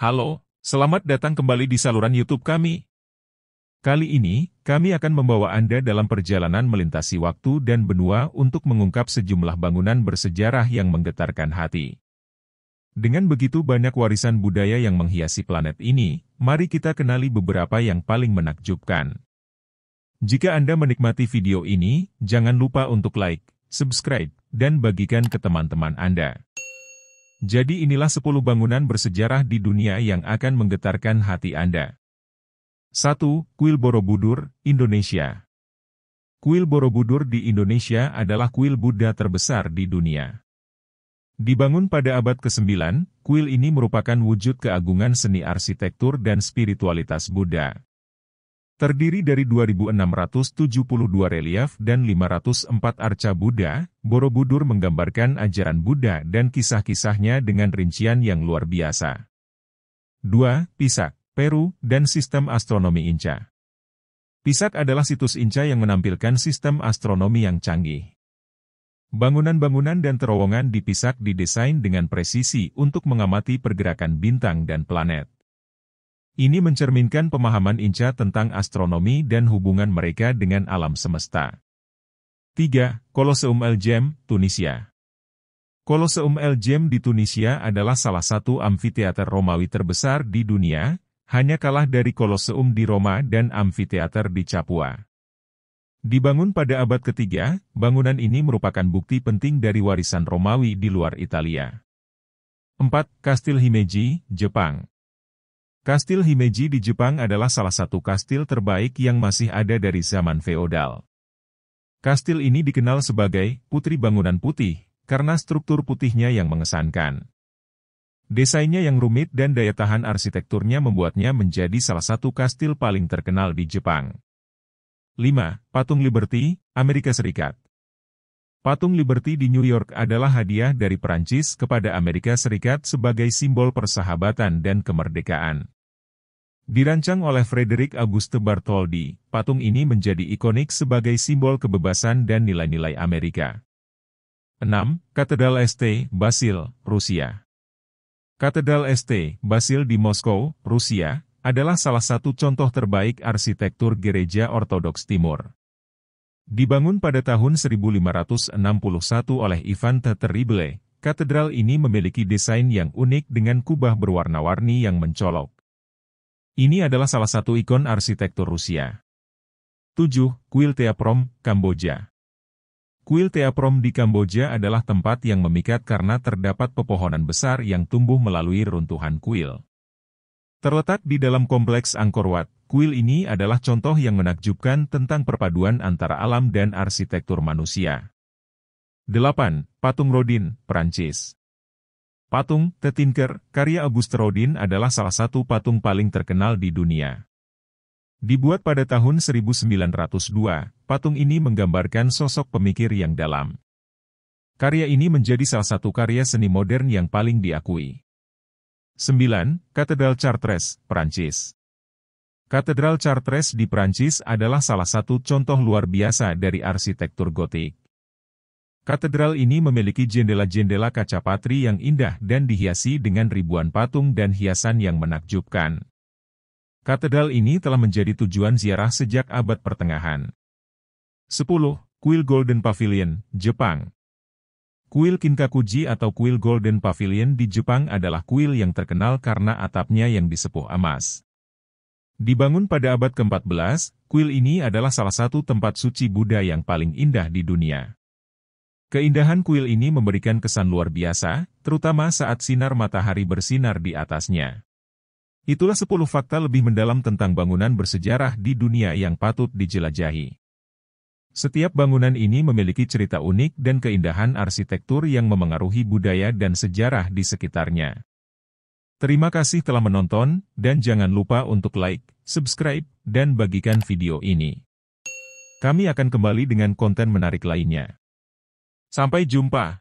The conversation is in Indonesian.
Halo, selamat datang kembali di saluran YouTube kami. Kali ini, kami akan membawa Anda dalam perjalanan melintasi waktu dan benua untuk mengungkap sejumlah bangunan bersejarah yang menggetarkan hati. Dengan begitu banyak warisan budaya yang menghiasi planet ini, mari kita kenali beberapa yang paling menakjubkan. Jika Anda menikmati video ini, jangan lupa untuk like, subscribe, dan bagikan ke teman-teman Anda. Jadi inilah 10 bangunan bersejarah di dunia yang akan menggetarkan hati Anda. 1. Kuil Borobudur, Indonesia Kuil Borobudur di Indonesia adalah kuil Buddha terbesar di dunia. Dibangun pada abad ke-9, kuil ini merupakan wujud keagungan seni arsitektur dan spiritualitas Buddha. Terdiri dari 2672 relief dan 504 arca Buddha, Borobudur menggambarkan ajaran Buddha dan kisah-kisahnya dengan rincian yang luar biasa. 2. Pisak, Peru, dan Sistem Astronomi Inca Pisak adalah situs Inca yang menampilkan sistem astronomi yang canggih. Bangunan-bangunan dan terowongan di Pisak didesain dengan presisi untuk mengamati pergerakan bintang dan planet. Ini mencerminkan pemahaman Inca tentang astronomi dan hubungan mereka dengan alam semesta. 3. koloseum El Jem, Tunisia koloseum El Jem di Tunisia adalah salah satu amfiteater Romawi terbesar di dunia, hanya kalah dari koloseum di Roma dan amfiteater di Capua. Dibangun pada abad ketiga, bangunan ini merupakan bukti penting dari warisan Romawi di luar Italia. 4. Kastil Himeji, Jepang Kastil Himeji di Jepang adalah salah satu kastil terbaik yang masih ada dari zaman feodal. Kastil ini dikenal sebagai Putri Bangunan Putih karena struktur putihnya yang mengesankan. Desainnya yang rumit dan daya tahan arsitekturnya membuatnya menjadi salah satu kastil paling terkenal di Jepang. 5. Patung Liberty, Amerika Serikat Patung Liberty di New York adalah hadiah dari Perancis kepada Amerika Serikat sebagai simbol persahabatan dan kemerdekaan. Dirancang oleh Frederick Auguste Bartholdi, patung ini menjadi ikonik sebagai simbol kebebasan dan nilai-nilai Amerika. 6. Katedral St. Basil, Rusia Katedral St. Basil di Moskow, Rusia, adalah salah satu contoh terbaik arsitektur gereja Ortodoks Timur. Dibangun pada tahun 1561 oleh Ivan Terrible, katedral ini memiliki desain yang unik dengan kubah berwarna-warni yang mencolok. Ini adalah salah satu ikon arsitektur Rusia. 7. Kuil Teaprom, Kamboja Kuil Teaprom di Kamboja adalah tempat yang memikat karena terdapat pepohonan besar yang tumbuh melalui runtuhan kuil. Terletak di dalam kompleks Angkor Wat, kuil ini adalah contoh yang menakjubkan tentang perpaduan antara alam dan arsitektur manusia. 8. Patung Rodin, Prancis Patung Tetinker, karya karya Rodin, adalah salah satu patung paling terkenal di dunia. Dibuat pada tahun 1902, patung ini menggambarkan sosok pemikir yang dalam. Karya ini menjadi salah satu karya seni modern yang paling diakui. 9. Katedral Chartres, Perancis Katedral Chartres di Perancis adalah salah satu contoh luar biasa dari arsitektur gotik. Katedral ini memiliki jendela-jendela kaca patri yang indah dan dihiasi dengan ribuan patung dan hiasan yang menakjubkan. Katedral ini telah menjadi tujuan ziarah sejak abad pertengahan. 10. Kuil Golden Pavilion, Jepang Kuil Kinkakuji atau kuil Golden Pavilion di Jepang adalah kuil yang terkenal karena atapnya yang disepuh emas. Dibangun pada abad ke-14, kuil ini adalah salah satu tempat suci Buddha yang paling indah di dunia. Keindahan kuil ini memberikan kesan luar biasa, terutama saat sinar matahari bersinar di atasnya. Itulah 10 fakta lebih mendalam tentang bangunan bersejarah di dunia yang patut dijelajahi. Setiap bangunan ini memiliki cerita unik dan keindahan arsitektur yang memengaruhi budaya dan sejarah di sekitarnya. Terima kasih telah menonton, dan jangan lupa untuk like, subscribe, dan bagikan video ini. Kami akan kembali dengan konten menarik lainnya. Sampai jumpa.